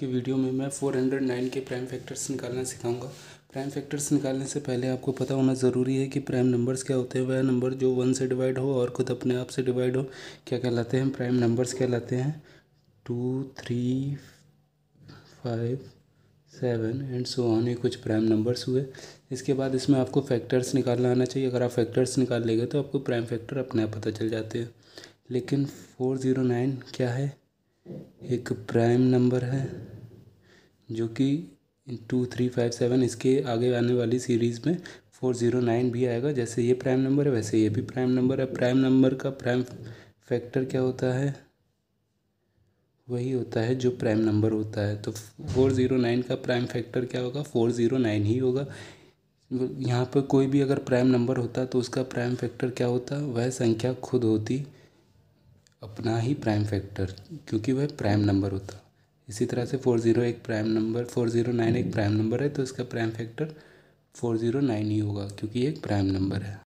के वीडियो में मैं 409 के प्राइम फैक्टर्स निकालना सिखाऊंगा प्राइम फैक्टर्स निकालने से पहले आपको पता होना ज़रूरी है कि प्राइम नंबर्स क्या होते हैं वह नंबर जो वन से डिवाइड हो और खुद अपने आप से डिवाइड हो क्या कहलाते हैं प्राइम नंबर्स कहलाते हैं two three five seven and so on ये कुछ प्राइम नंबर्स हुए इसके बाद इसमें आपको फैक्टर्स निकालना आना चाहिए अगर आप फैक्टर्स निकाल लेंगे तो आपको प्राइम फैक्टर अपने आप पता चल जाते हैं लेकिन फोर ज़ीरो नाइन क्या है एक प्राइम नंबर है जो कि टू थ्री फाइव सेवन इसके आगे आने वाली सीरीज़ में फोर ज़ीरो नाइन भी आएगा जैसे ये प्राइम नंबर है वैसे ये भी प्राइम नंबर है प्राइम नंबर का प्राइम फैक्टर क्या होता है वही होता है जो प्राइम नंबर होता है तो फोर ज़ीरो नाइन का प्राइम फैक्टर क्या होगा फोर ज़ीरो नाइन ही होगा यहाँ पर कोई भी अगर प्राइम नंबर होता तो उसका प्राइम फैक्टर क्या होता वह संख्या खुद होती अपना ही प्राइम फैक्टर क्योंकि वह प्राइम नंबर होता इसी तरह से फोर ज़ीरो एक prime number four zero nine एक हम्म। प्राइम नंबर है तो इसका prime factor four zero nine ही होगा क्योंकि एक प्राइम नंबर है